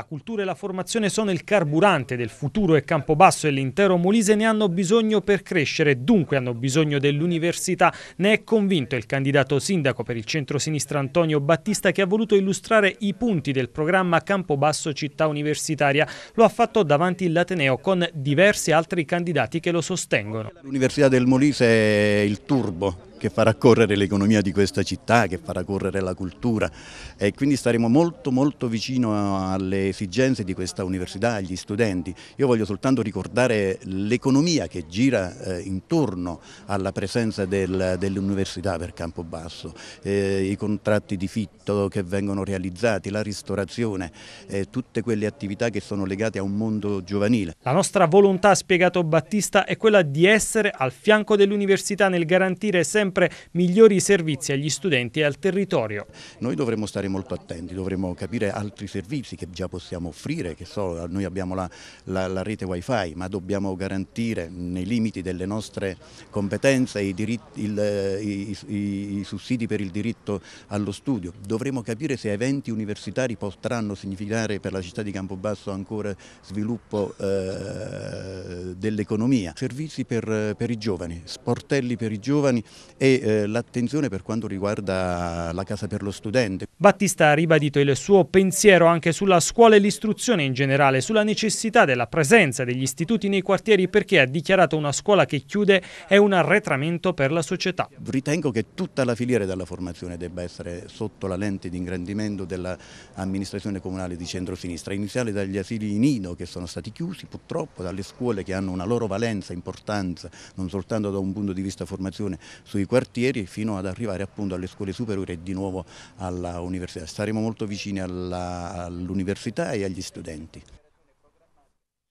La cultura e la formazione sono il carburante del futuro e Campobasso e l'intero Molise ne hanno bisogno per crescere, dunque hanno bisogno dell'università. Ne è convinto il candidato sindaco per il centro-sinistra Antonio Battista che ha voluto illustrare i punti del programma Campobasso Città Universitaria. Lo ha fatto davanti all'Ateneo con diversi altri candidati che lo sostengono. L'Università del Molise è il turbo che farà correre l'economia di questa città, che farà correre la cultura e quindi staremo molto molto vicino alle esigenze di questa università, agli studenti. Io voglio soltanto ricordare l'economia che gira eh, intorno alla presenza del, dell'università per Campobasso, eh, i contratti di fitto che vengono realizzati, la ristorazione, eh, tutte quelle attività che sono legate a un mondo giovanile. La nostra volontà, ha spiegato Battista, è quella di essere al fianco dell'università nel garantire sempre sempre migliori servizi agli studenti e al territorio. Noi dovremmo stare molto attenti, dovremmo capire altri servizi che già possiamo offrire, che so, noi abbiamo la, la, la rete wifi, ma dobbiamo garantire nei limiti delle nostre competenze i, diritti, il, i, i, i sussidi per il diritto allo studio. Dovremmo capire se eventi universitari potranno significare per la città di Campobasso ancora sviluppo eh, dell'economia, servizi per, per, i giovani, sportelli per i giovani e eh, l'attenzione per quanto riguarda la casa per lo studente. Battista ha ribadito il suo pensiero anche sulla scuola e l'istruzione in generale, sulla necessità della presenza degli istituti nei quartieri perché ha dichiarato una scuola che chiude è un arretramento per la società. Ritengo che tutta la filiera della formazione debba essere sotto la lente di ingrandimento dell'amministrazione comunale di centro-sinistra, iniziale dagli asili in Ino che sono stati chiusi purtroppo, dalle scuole che hanno una loro valenza, importanza, non soltanto da un punto di vista formazione sui quartieri fino ad arrivare appunto alle scuole superiori e di nuovo all'università. Staremo molto vicini all'università all e agli studenti.